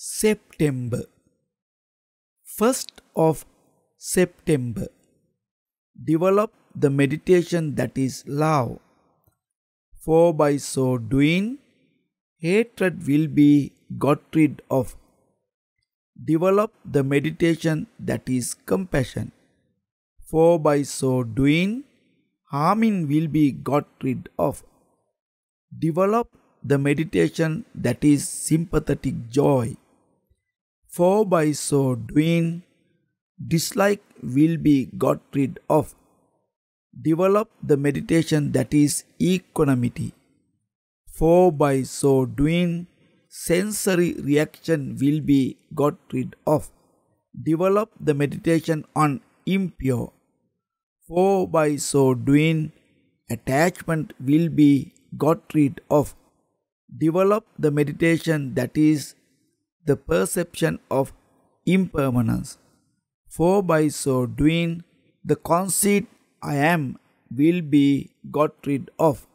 September. 1st of September. Develop the meditation that is love. For by so doing, hatred will be got rid of. Develop the meditation that is compassion. For by so doing, harming will be got rid of. Develop the meditation that is sympathetic joy for by so doing, dislike will be got rid of. Develop the meditation that is equanimity. For by so doing, sensory reaction will be got rid of. Develop the meditation on impure. For by so doing, attachment will be got rid of. Develop the meditation that is the perception of impermanence. For by so doing, the conceit I am will be got rid of.